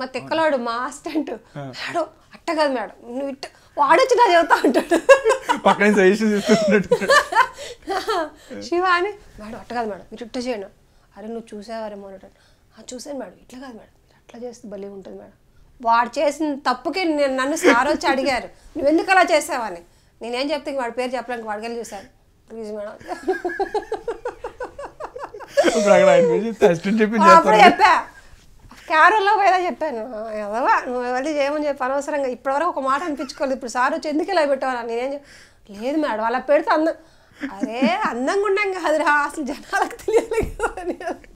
మా తెక్కలాడు మా assistant madam అట్ట కాదు మేడం నువ్వు ఇట్ట వాడొచ్చి నా చదువుతా ఉంటాడు పక్కన శివ అని మేడం అట్ట కాదు మేడం మీరు ఇట్ట చేయను అరే నువ్వు చూసావారేమో అంటాడు చూసాను మేడం ఇట్లా కాదు మేడం అట్లా చేస్తే భలే ఉంటుంది మేడం వాడు చేసిన తప్పుకి నేను నన్ను సార్ వచ్చి అడిగారు నువ్వు ఎందుకు అలా చేసావని నేనేం చెప్తే వాడి పేరు చెప్పడానికి వాడికెళ్ళి చూశాను ప్లీజ్ మేడం చెప్పా ఆ రోజులో పోయేదా చెప్పాను ఎవరా నువ్వు మళ్ళీ చేయమని చెప్పి అనవసరంగా ఇప్పటివరకు ఒక మాట అనిపించుకోలేదు ఇప్పుడు సార్ వచ్చి ఎందుకు ఇలా పెట్టేవారు నేనేం లేదు మేడం అలా పెడితే అందం అదే అందంగా ఉండం కాదురా అసలు జనాలకు తెలియలేదు